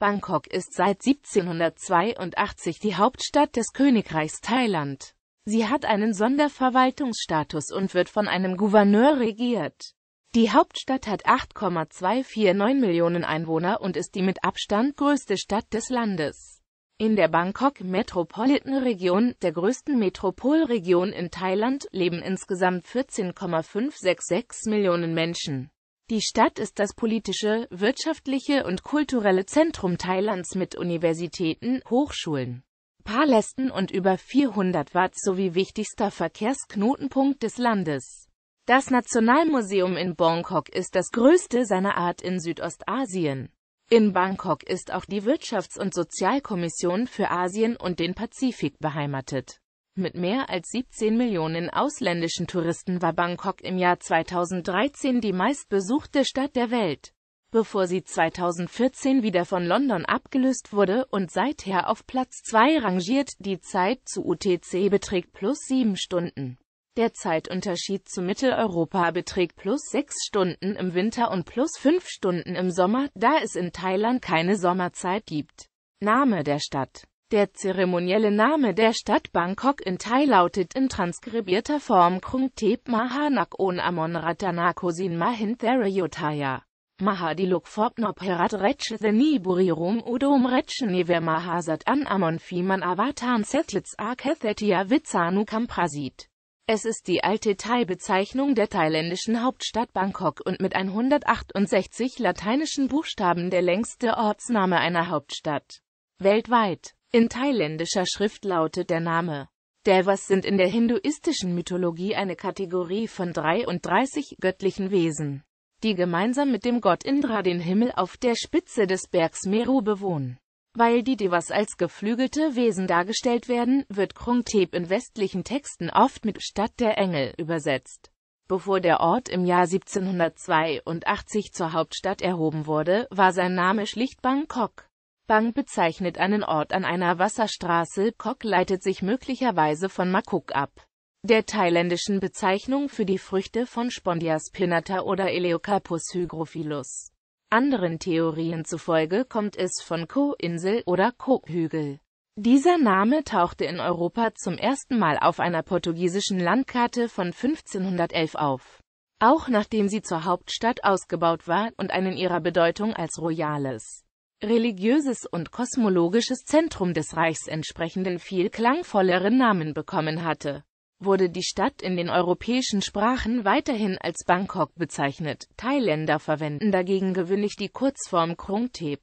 Bangkok ist seit 1782 die Hauptstadt des Königreichs Thailand. Sie hat einen Sonderverwaltungsstatus und wird von einem Gouverneur regiert. Die Hauptstadt hat 8,249 Millionen Einwohner und ist die mit Abstand größte Stadt des Landes. In der Bangkok Metropolitan Region, der größten Metropolregion in Thailand, leben insgesamt 14,566 Millionen Menschen. Die Stadt ist das politische, wirtschaftliche und kulturelle Zentrum Thailands mit Universitäten, Hochschulen, Palästen und über 400 Watt sowie wichtigster Verkehrsknotenpunkt des Landes. Das Nationalmuseum in Bangkok ist das größte seiner Art in Südostasien. In Bangkok ist auch die Wirtschafts- und Sozialkommission für Asien und den Pazifik beheimatet. Mit mehr als 17 Millionen ausländischen Touristen war Bangkok im Jahr 2013 die meistbesuchte Stadt der Welt, bevor sie 2014 wieder von London abgelöst wurde und seither auf Platz 2 rangiert. Die Zeit zu UTC beträgt plus 7 Stunden. Der Zeitunterschied zu Mitteleuropa beträgt plus 6 Stunden im Winter und plus 5 Stunden im Sommer, da es in Thailand keine Sommerzeit gibt. Name der Stadt der zeremonielle Name der Stadt Bangkok in Thai lautet in transkribierter Form Krung Thep On Amon Ratanakosin Mahin Therayotaya. Therayutthaya. Mahadiluk Phopnop Herat Retschetheni Burirum Udom Retscheniver Mahasat An Amon Fiman Avatan Setlitz Akethetia Vitsanu Kamprasit. Es ist die alte Thai-Bezeichnung der thailändischen Hauptstadt Bangkok und mit 168 lateinischen Buchstaben der längste Ortsname einer Hauptstadt. Weltweit in thailändischer Schrift lautet der Name Devas sind in der hinduistischen Mythologie eine Kategorie von 33 göttlichen Wesen, die gemeinsam mit dem Gott Indra den Himmel auf der Spitze des Bergs Meru bewohnen. Weil die Devas als geflügelte Wesen dargestellt werden, wird Krungtep in westlichen Texten oft mit Stadt der Engel übersetzt. Bevor der Ort im Jahr 1782 zur Hauptstadt erhoben wurde, war sein Name schlicht Bangkok. Bang bezeichnet einen Ort an einer Wasserstraße, Kok leitet sich möglicherweise von Makuk ab. Der thailändischen Bezeichnung für die Früchte von Spondias pinnata oder Eleocarpus hygrophilus. Anderen Theorien zufolge kommt es von Ko-Insel oder Ko-Hügel. Dieser Name tauchte in Europa zum ersten Mal auf einer portugiesischen Landkarte von 1511 auf. Auch nachdem sie zur Hauptstadt ausgebaut war und einen ihrer Bedeutung als royales religiöses und kosmologisches Zentrum des Reichs entsprechenden viel klangvolleren Namen bekommen hatte wurde die Stadt in den europäischen Sprachen weiterhin als Bangkok bezeichnet. Thailänder verwenden dagegen gewöhnlich die Kurzform Krung Thep.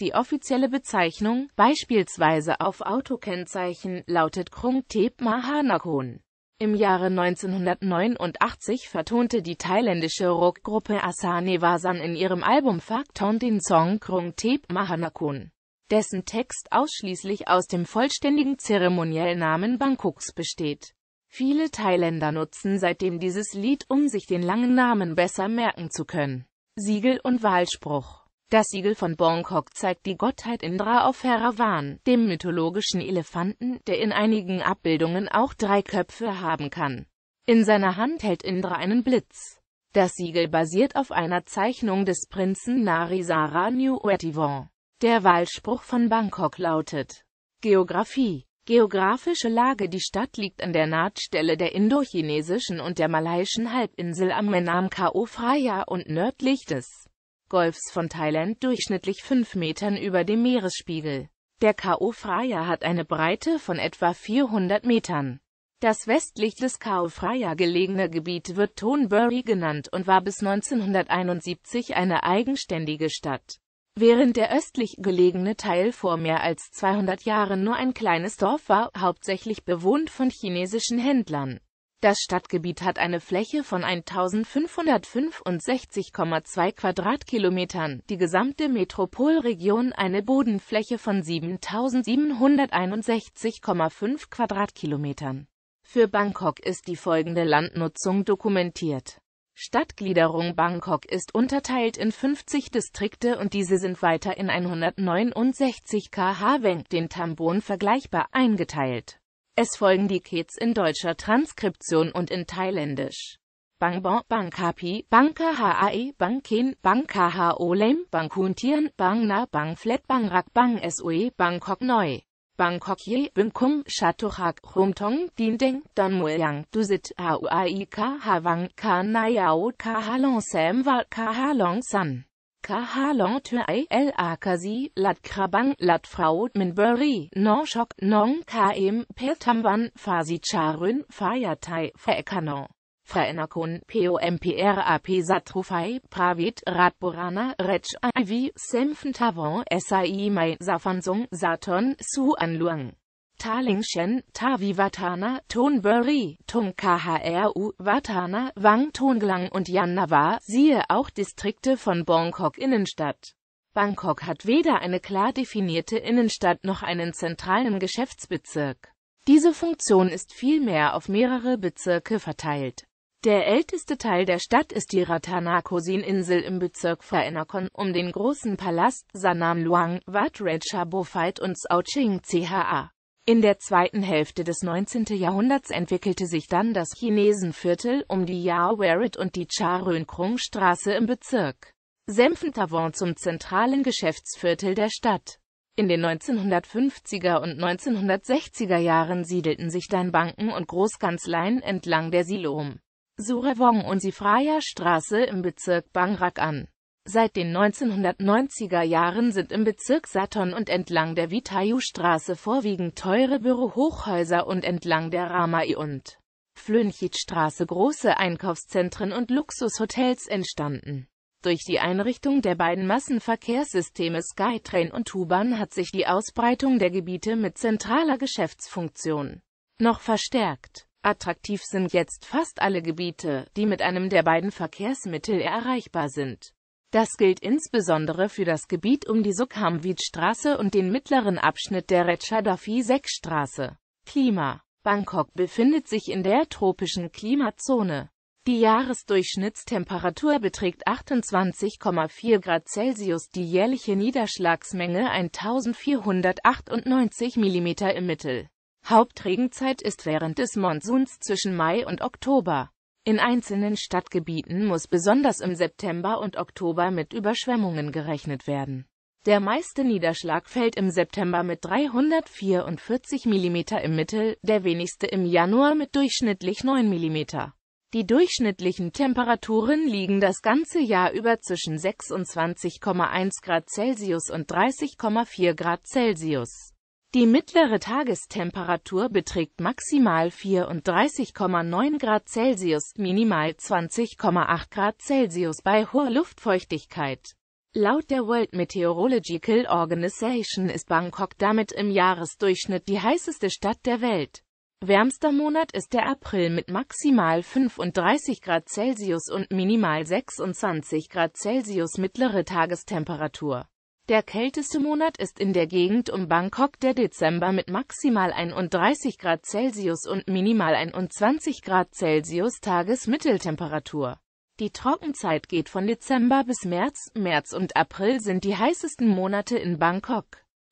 Die offizielle Bezeichnung, beispielsweise auf Autokennzeichen, lautet Krung Thep Mahanakon. Im Jahre 1989 vertonte die thailändische Rockgruppe Asane Vasan in ihrem Album Fakton den Song Krung Thep Mahanakun, dessen Text ausschließlich aus dem vollständigen Namen Bangkoks besteht. Viele Thailänder nutzen seitdem dieses Lied, um sich den langen Namen besser merken zu können. Siegel und Wahlspruch das Siegel von Bangkok zeigt die Gottheit Indra auf Heravan, dem mythologischen Elefanten, der in einigen Abbildungen auch drei Köpfe haben kann. In seiner Hand hält Indra einen Blitz. Das Siegel basiert auf einer Zeichnung des Prinzen Narisara Nuetivan. Der Wahlspruch von Bangkok lautet Geografie. Geografische Lage Die Stadt liegt an der Nahtstelle der indochinesischen und der malaiischen Halbinsel am Menam Khao Phraya und nördlich des Golfs von Thailand durchschnittlich 5 Metern über dem Meeresspiegel. Der Khao Phraya hat eine Breite von etwa 400 Metern. Das westlich des Khao Phraya gelegene Gebiet wird Thonbury genannt und war bis 1971 eine eigenständige Stadt. Während der östlich gelegene Teil vor mehr als 200 Jahren nur ein kleines Dorf war, hauptsächlich bewohnt von chinesischen Händlern. Das Stadtgebiet hat eine Fläche von 1565,2 Quadratkilometern, die gesamte Metropolregion eine Bodenfläche von 7761,5 Quadratkilometern. Für Bangkok ist die folgende Landnutzung dokumentiert. Stadtgliederung Bangkok ist unterteilt in 50 Distrikte und diese sind weiter in 169 kH Weng, den Tambon vergleichbar, eingeteilt. Es folgen die Kids in deutscher Transkription und in thailändisch. Bangbon, Bangkapi, Bangka Hae, Bangkin, Bangka Haolem, Bangkuntian, Bangna, Bangflat, Bangrak, Bang na, bang bang bang flet, rak, Sue, Bangkok Neu. Bangkok Ye, Bünkum, Chatuchak, Rumtong, Dindeng, Donmuyang, Dusit, Hauai, Kahawang, Kanayao, long, Sam, Wal, long, San. Kaha Lantei El Akasi, Lat Krabang, Lat min beri Non Shok, Non Kaem, Petamban, Fasi Charun, Fayatai, Faekanon. Fraenakon, AP Satrufai, Pravit, Radborana, Retsch, Ivi, Semfen Tavon, SAI e Mai, Safansung, Saturn, Su Anluang. Talingshen, Talingshan, Tavivatana, Tonbury, Tongkhru, Vatana, Wang Tonglang und Yannawa, siehe auch Distrikte von Bangkok Innenstadt. Bangkok hat weder eine klar definierte Innenstadt noch einen zentralen Geschäftsbezirk. Diese Funktion ist vielmehr auf mehrere Bezirke verteilt. Der älteste Teil der Stadt ist die Ratanakosin-Insel im Bezirk Phaenakon um den großen Palast Sanam Luang, Wat Ratchabofeit und Sao Ching Cha. In der zweiten Hälfte des 19. Jahrhunderts entwickelte sich dann das Chinesenviertel um die Yarwarit und die Charönkrung-Straße im Bezirk Senfentavon zum zentralen Geschäftsviertel der Stadt. In den 1950er und 1960er Jahren siedelten sich dann Banken und Großkanzleien entlang der Silom, Surewong und Sifraya Straße im Bezirk Bangrak an. Seit den 1990er Jahren sind im Bezirk Saturn und entlang der Vitayu-Straße vorwiegend teure Bürohochhäuser und entlang der Ramai- und Flönchitstraße große Einkaufszentren und Luxushotels entstanden. Durch die Einrichtung der beiden Massenverkehrssysteme Skytrain und U-Bahn hat sich die Ausbreitung der Gebiete mit zentraler Geschäftsfunktion noch verstärkt. Attraktiv sind jetzt fast alle Gebiete, die mit einem der beiden Verkehrsmittel erreichbar sind. Das gilt insbesondere für das Gebiet um die Sukhamvit-Straße und den mittleren Abschnitt der retschadafi sek straße Klima Bangkok befindet sich in der tropischen Klimazone. Die Jahresdurchschnittstemperatur beträgt 28,4 Grad Celsius, die jährliche Niederschlagsmenge 1498 mm im Mittel. Hauptregenzeit ist während des Monsuns zwischen Mai und Oktober. In einzelnen Stadtgebieten muss besonders im September und Oktober mit Überschwemmungen gerechnet werden. Der meiste Niederschlag fällt im September mit 344 mm im Mittel, der wenigste im Januar mit durchschnittlich 9 mm. Die durchschnittlichen Temperaturen liegen das ganze Jahr über zwischen 26,1 Grad Celsius und 30,4 Grad Celsius. Die mittlere Tagestemperatur beträgt maximal 34,9 Grad Celsius, minimal 20,8 Grad Celsius bei hoher Luftfeuchtigkeit. Laut der World Meteorological Organization ist Bangkok damit im Jahresdurchschnitt die heißeste Stadt der Welt. Wärmster Monat ist der April mit maximal 35 Grad Celsius und minimal 26 Grad Celsius mittlere Tagestemperatur. Der kälteste Monat ist in der Gegend um Bangkok der Dezember mit maximal 31 Grad Celsius und minimal 21 Grad Celsius Tagesmitteltemperatur. Die Trockenzeit geht von Dezember bis März. März und April sind die heißesten Monate in Bangkok.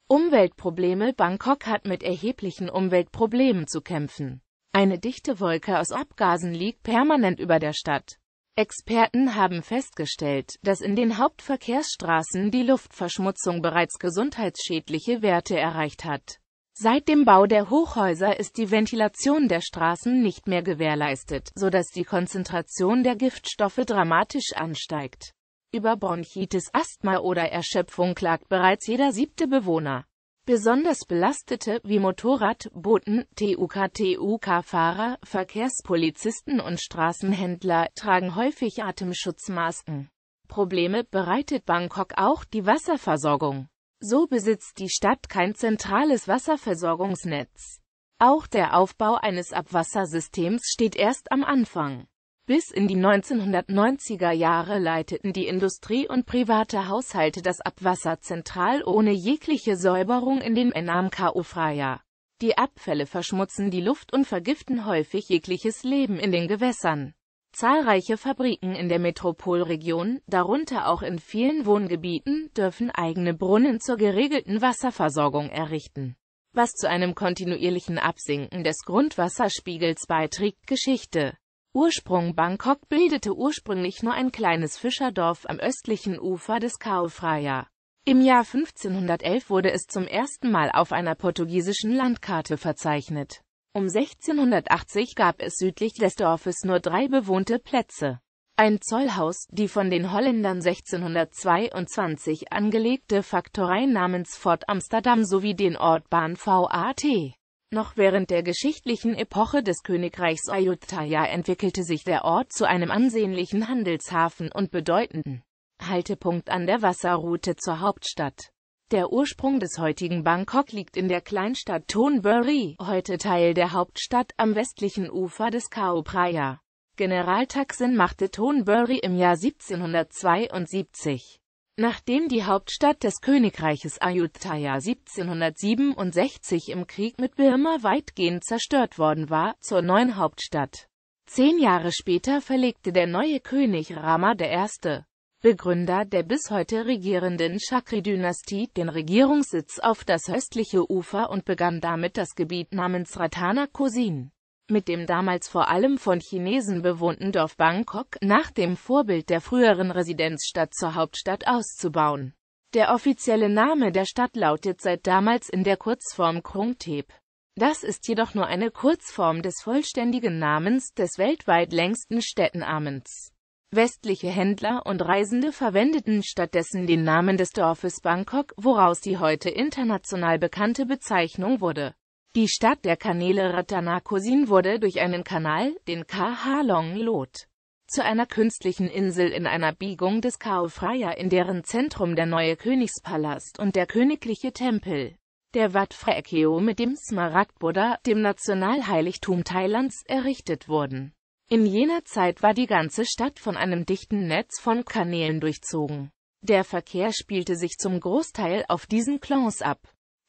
Umweltprobleme Bangkok hat mit erheblichen Umweltproblemen zu kämpfen. Eine dichte Wolke aus Abgasen liegt permanent über der Stadt. Experten haben festgestellt, dass in den Hauptverkehrsstraßen die Luftverschmutzung bereits gesundheitsschädliche Werte erreicht hat. Seit dem Bau der Hochhäuser ist die Ventilation der Straßen nicht mehr gewährleistet, sodass die Konzentration der Giftstoffe dramatisch ansteigt. Über Bronchitis, Asthma oder Erschöpfung klagt bereits jeder siebte Bewohner. Besonders Belastete wie Motorrad-, Boten-, TUK-TUK-Fahrer, Verkehrspolizisten und Straßenhändler tragen häufig Atemschutzmasken. Probleme bereitet Bangkok auch die Wasserversorgung. So besitzt die Stadt kein zentrales Wasserversorgungsnetz. Auch der Aufbau eines Abwassersystems steht erst am Anfang. Bis in die 1990er Jahre leiteten die Industrie und private Haushalte das Abwasser zentral ohne jegliche Säuberung in den enam freier Die Abfälle verschmutzen die Luft und vergiften häufig jegliches Leben in den Gewässern. Zahlreiche Fabriken in der Metropolregion, darunter auch in vielen Wohngebieten, dürfen eigene Brunnen zur geregelten Wasserversorgung errichten. Was zu einem kontinuierlichen Absinken des Grundwasserspiegels beiträgt Geschichte. Ursprung Bangkok bildete ursprünglich nur ein kleines Fischerdorf am östlichen Ufer des Khao Phraya. Im Jahr 1511 wurde es zum ersten Mal auf einer portugiesischen Landkarte verzeichnet. Um 1680 gab es südlich des Dorfes nur drei bewohnte Plätze. Ein Zollhaus, die von den Holländern 1622 angelegte Faktorei namens Fort Amsterdam sowie den Ort Bahn VAT. Noch während der geschichtlichen Epoche des Königreichs Ayutthaya entwickelte sich der Ort zu einem ansehnlichen Handelshafen und bedeutenden Haltepunkt an der Wasserroute zur Hauptstadt. Der Ursprung des heutigen Bangkok liegt in der Kleinstadt Thonburi, heute Teil der Hauptstadt am westlichen Ufer des Khao Phraya. General Thaksin machte Thonburi im Jahr 1772 Nachdem die Hauptstadt des Königreiches Ayutthaya 1767 im Krieg mit Birma weitgehend zerstört worden war, zur neuen Hauptstadt. Zehn Jahre später verlegte der neue König Rama I., Begründer der bis heute regierenden Chakri-Dynastie, den Regierungssitz auf das östliche Ufer und begann damit das Gebiet namens Ratana Kosin mit dem damals vor allem von Chinesen bewohnten Dorf Bangkok nach dem Vorbild der früheren Residenzstadt zur Hauptstadt auszubauen. Der offizielle Name der Stadt lautet seit damals in der Kurzform Krung Thep. Das ist jedoch nur eine Kurzform des vollständigen Namens des weltweit längsten Städtenamens. Westliche Händler und Reisende verwendeten stattdessen den Namen des Dorfes Bangkok, woraus die heute international bekannte Bezeichnung wurde. Die Stadt der Kanäle Ratanakosin wurde durch einen Kanal, den Kha Long Lot, zu einer künstlichen Insel in einer Biegung des Kao Freya, in deren Zentrum der neue Königspalast und der königliche Tempel, der Wat Phraekeo mit dem Smaragd Buddha, dem Nationalheiligtum Thailands, errichtet wurden. In jener Zeit war die ganze Stadt von einem dichten Netz von Kanälen durchzogen. Der Verkehr spielte sich zum Großteil auf diesen Clans ab.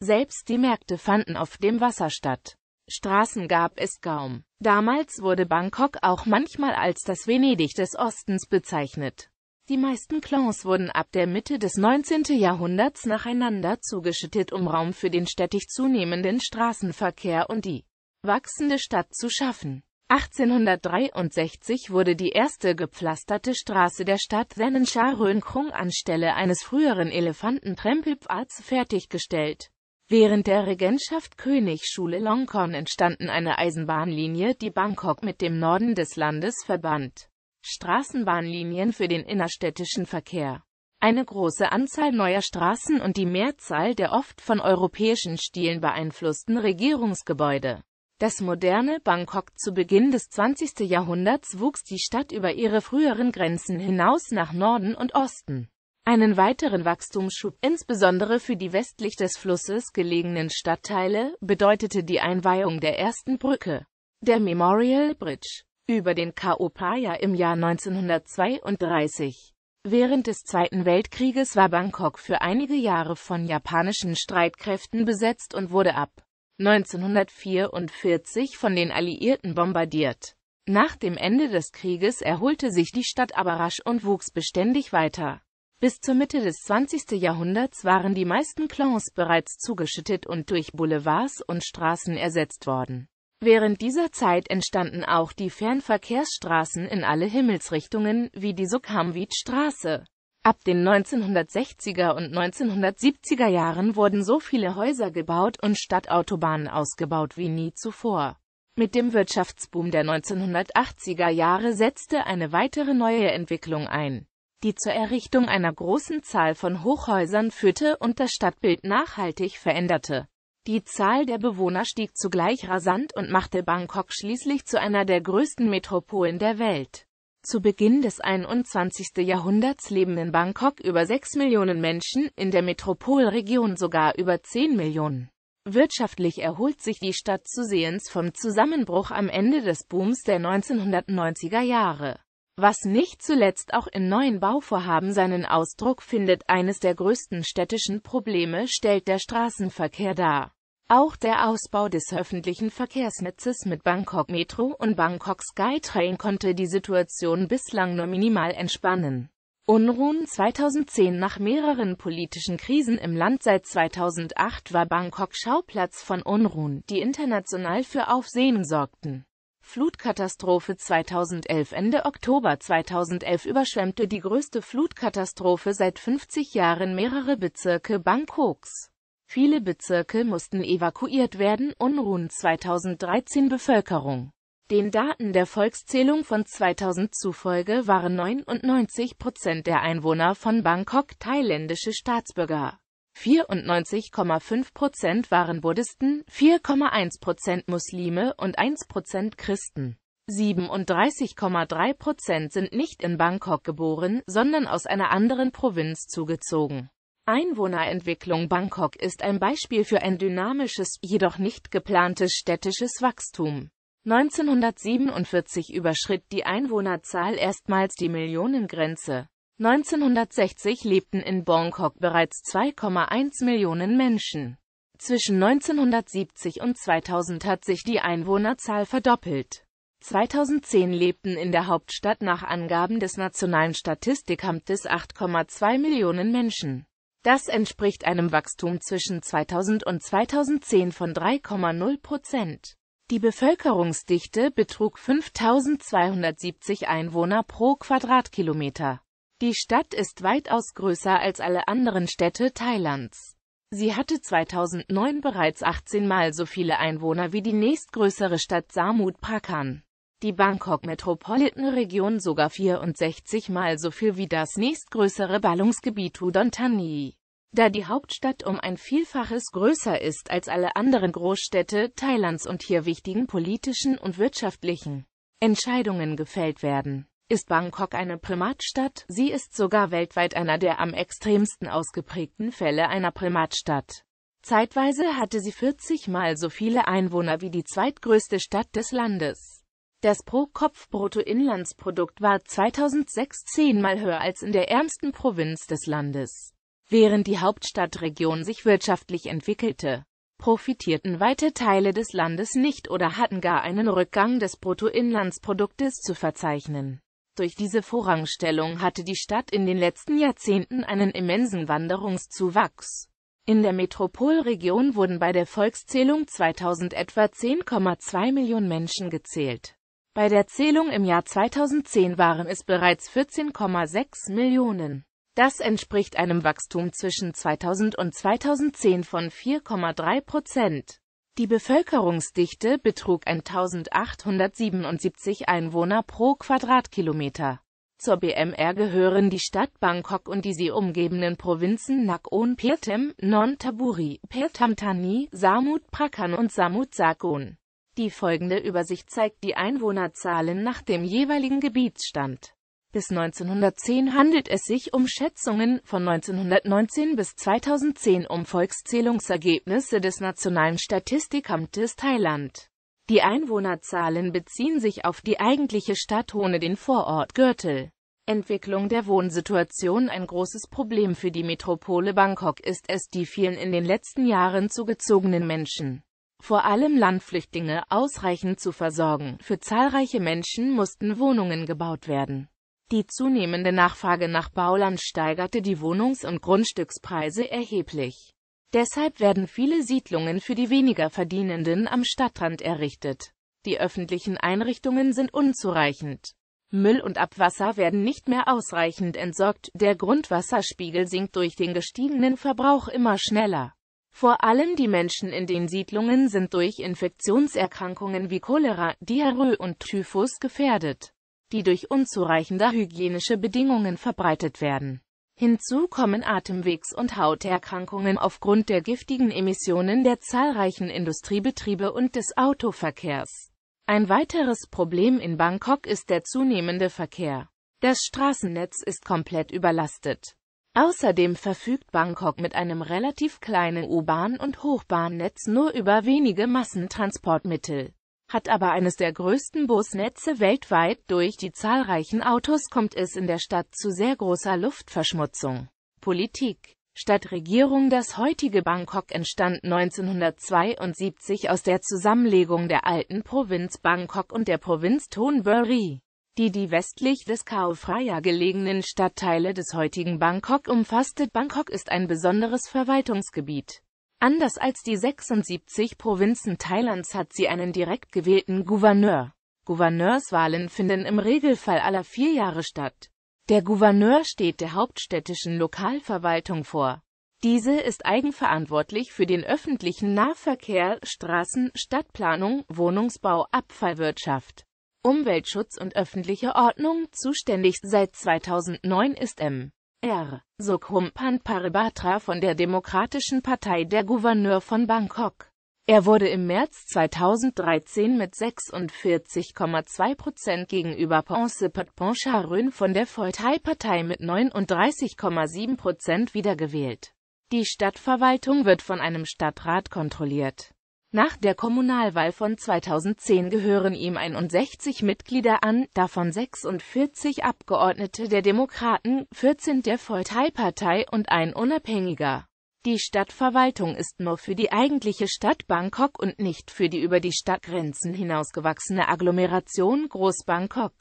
Selbst die Märkte fanden auf dem Wasser statt. Straßen gab es kaum. Damals wurde Bangkok auch manchmal als das Venedig des Ostens bezeichnet. Die meisten Clans wurden ab der Mitte des 19. Jahrhunderts nacheinander zugeschüttet, um Raum für den stetig zunehmenden Straßenverkehr und die wachsende Stadt zu schaffen. 1863 wurde die erste gepflasterte Straße der Stadt Senensha Krung anstelle eines früheren Elefantentrempelpfads fertiggestellt. Während der Regentschaft König Schule Longkorn entstanden eine Eisenbahnlinie, die Bangkok mit dem Norden des Landes verband. Straßenbahnlinien für den innerstädtischen Verkehr. Eine große Anzahl neuer Straßen und die Mehrzahl der oft von europäischen Stilen beeinflussten Regierungsgebäude. Das moderne Bangkok zu Beginn des 20. Jahrhunderts wuchs die Stadt über ihre früheren Grenzen hinaus nach Norden und Osten einen weiteren Wachstumsschub, insbesondere für die westlich des Flusses gelegenen Stadtteile, bedeutete die Einweihung der ersten Brücke, der Memorial Bridge, über den Kaopaya im Jahr 1932. Während des Zweiten Weltkrieges war Bangkok für einige Jahre von japanischen Streitkräften besetzt und wurde ab 1944 von den Alliierten bombardiert. Nach dem Ende des Krieges erholte sich die Stadt aber rasch und wuchs beständig weiter. Bis zur Mitte des 20. Jahrhunderts waren die meisten Clans bereits zugeschüttet und durch Boulevards und Straßen ersetzt worden. Während dieser Zeit entstanden auch die Fernverkehrsstraßen in alle Himmelsrichtungen, wie die Sukhamvit-Straße. Ab den 1960er und 1970er Jahren wurden so viele Häuser gebaut und Stadtautobahnen ausgebaut wie nie zuvor. Mit dem Wirtschaftsboom der 1980er Jahre setzte eine weitere neue Entwicklung ein die zur Errichtung einer großen Zahl von Hochhäusern führte und das Stadtbild nachhaltig veränderte. Die Zahl der Bewohner stieg zugleich rasant und machte Bangkok schließlich zu einer der größten Metropolen der Welt. Zu Beginn des 21. Jahrhunderts leben in Bangkok über 6 Millionen Menschen, in der Metropolregion sogar über 10 Millionen. Wirtschaftlich erholt sich die Stadt zusehends vom Zusammenbruch am Ende des Booms der 1990er Jahre was nicht zuletzt auch in neuen Bauvorhaben seinen Ausdruck findet. Eines der größten städtischen Probleme stellt der Straßenverkehr dar. Auch der Ausbau des öffentlichen Verkehrsnetzes mit Bangkok Metro und Bangkok Skytrain konnte die Situation bislang nur minimal entspannen. Unruhen 2010 Nach mehreren politischen Krisen im Land seit 2008 war Bangkok Schauplatz von Unruhen, die international für Aufsehen sorgten. Flutkatastrophe 2011 Ende Oktober 2011 überschwemmte die größte Flutkatastrophe seit 50 Jahren mehrere Bezirke Bangkoks. Viele Bezirke mussten evakuiert werden, Unruhen 2013 Bevölkerung. Den Daten der Volkszählung von 2000 zufolge waren 99 Prozent der Einwohner von Bangkok thailändische Staatsbürger. 94,5 Prozent waren Buddhisten, 4,1 Prozent Muslime und 1 Prozent Christen. 37,3 Prozent sind nicht in Bangkok geboren, sondern aus einer anderen Provinz zugezogen. Einwohnerentwicklung Bangkok ist ein Beispiel für ein dynamisches, jedoch nicht geplantes städtisches Wachstum. 1947 überschritt die Einwohnerzahl erstmals die Millionengrenze. 1960 lebten in Bangkok bereits 2,1 Millionen Menschen. Zwischen 1970 und 2000 hat sich die Einwohnerzahl verdoppelt. 2010 lebten in der Hauptstadt nach Angaben des Nationalen Statistikamtes 8,2 Millionen Menschen. Das entspricht einem Wachstum zwischen 2000 und 2010 von 3,0 Prozent. Die Bevölkerungsdichte betrug 5270 Einwohner pro Quadratkilometer. Die Stadt ist weitaus größer als alle anderen Städte Thailands. Sie hatte 2009 bereits 18 Mal so viele Einwohner wie die nächstgrößere Stadt Samut Prakan. Die Bangkok Metropolitan Region sogar 64 Mal so viel wie das nächstgrößere Ballungsgebiet Udon Thani. Da die Hauptstadt um ein Vielfaches größer ist als alle anderen Großstädte Thailands und hier wichtigen politischen und wirtschaftlichen Entscheidungen gefällt werden ist Bangkok eine Primatstadt, sie ist sogar weltweit einer der am extremsten ausgeprägten Fälle einer Primatstadt. Zeitweise hatte sie 40 mal so viele Einwohner wie die zweitgrößte Stadt des Landes. Das Pro-Kopf-Bruttoinlandsprodukt war 2006 zehnmal höher als in der ärmsten Provinz des Landes. Während die Hauptstadtregion sich wirtschaftlich entwickelte, profitierten weite Teile des Landes nicht oder hatten gar einen Rückgang des Bruttoinlandsproduktes zu verzeichnen durch diese Vorrangstellung hatte die Stadt in den letzten Jahrzehnten einen immensen Wanderungszuwachs. In der Metropolregion wurden bei der Volkszählung 2000 etwa 10,2 Millionen Menschen gezählt. Bei der Zählung im Jahr 2010 waren es bereits 14,6 Millionen. Das entspricht einem Wachstum zwischen 2000 und 2010 von 4,3 Prozent. Die Bevölkerungsdichte betrug 1877 Einwohner pro Quadratkilometer. Zur BMR gehören die Stadt Bangkok und die sie umgebenden Provinzen Nakhon Pirtem, Non Taburi, Pirtam Thani, Samut Prakan und Samut Sakhon. Die folgende Übersicht zeigt die Einwohnerzahlen nach dem jeweiligen Gebietsstand. Bis 1910 handelt es sich um Schätzungen, von 1919 bis 2010 um Volkszählungsergebnisse des Nationalen Statistikamtes Thailand. Die Einwohnerzahlen beziehen sich auf die eigentliche Stadt ohne den Vorort Gürtel. Entwicklung der Wohnsituation Ein großes Problem für die Metropole Bangkok ist es die vielen in den letzten Jahren zugezogenen Menschen vor allem Landflüchtlinge, ausreichend zu versorgen. Für zahlreiche Menschen mussten Wohnungen gebaut werden. Die zunehmende Nachfrage nach Bauland steigerte die Wohnungs- und Grundstückspreise erheblich. Deshalb werden viele Siedlungen für die weniger Verdienenden am Stadtrand errichtet. Die öffentlichen Einrichtungen sind unzureichend. Müll und Abwasser werden nicht mehr ausreichend entsorgt, der Grundwasserspiegel sinkt durch den gestiegenen Verbrauch immer schneller. Vor allem die Menschen in den Siedlungen sind durch Infektionserkrankungen wie Cholera, Diarrhoe und Typhus gefährdet die durch unzureichende hygienische Bedingungen verbreitet werden. Hinzu kommen Atemwegs- und Hauterkrankungen aufgrund der giftigen Emissionen der zahlreichen Industriebetriebe und des Autoverkehrs. Ein weiteres Problem in Bangkok ist der zunehmende Verkehr. Das Straßennetz ist komplett überlastet. Außerdem verfügt Bangkok mit einem relativ kleinen U-Bahn- und Hochbahnnetz nur über wenige Massentransportmittel hat aber eines der größten Busnetze weltweit. Durch die zahlreichen Autos kommt es in der Stadt zu sehr großer Luftverschmutzung. Politik Stadtregierung Das heutige Bangkok entstand 1972 aus der Zusammenlegung der alten Provinz Bangkok und der Provinz Thonburi, die die westlich des Khao Phraya gelegenen Stadtteile des heutigen Bangkok umfasste. Bangkok ist ein besonderes Verwaltungsgebiet Anders als die 76 Provinzen Thailands hat sie einen direkt gewählten Gouverneur. Gouverneurswahlen finden im Regelfall aller vier Jahre statt. Der Gouverneur steht der hauptstädtischen Lokalverwaltung vor. Diese ist eigenverantwortlich für den öffentlichen Nahverkehr, Straßen, Stadtplanung, Wohnungsbau, Abfallwirtschaft, Umweltschutz und öffentliche Ordnung zuständig. Seit 2009 ist M. R. Sokhumpan Paribatra von der Demokratischen Partei der Gouverneur von Bangkok. Er wurde im März 2013 mit 46,2 Prozent gegenüber Ponsipat Poncharun von der Voltei-Partei mit 39,7 Prozent wiedergewählt. Die Stadtverwaltung wird von einem Stadtrat kontrolliert. Nach der Kommunalwahl von 2010 gehören ihm 61 Mitglieder an, davon 46 Abgeordnete der Demokraten, 14 der Voltei-Partei und ein Unabhängiger. Die Stadtverwaltung ist nur für die eigentliche Stadt Bangkok und nicht für die über die Stadtgrenzen hinausgewachsene Agglomeration Großbangkok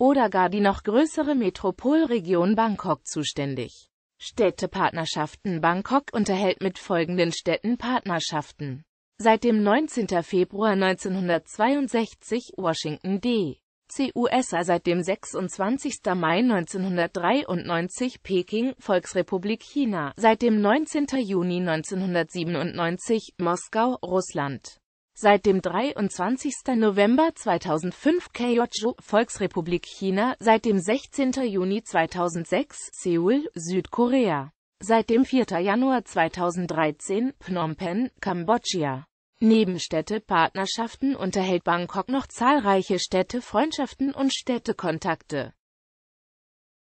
oder gar die noch größere Metropolregion Bangkok zuständig. Städtepartnerschaften Bangkok unterhält mit folgenden Städten Partnerschaften Seit dem 19. Februar 1962 Washington D. CUSA also seit dem 26. Mai 1993 Peking, Volksrepublik China, seit dem 19. Juni 1997 Moskau, Russland, seit dem 23. November 2005 Kyoto, Volksrepublik China, seit dem 16. Juni 2006 Seoul, Südkorea. Seit dem 4. Januar 2013, Phnom Penh, Kambodscha. Neben Städtepartnerschaften unterhält Bangkok noch zahlreiche Städtefreundschaften und Städtekontakte.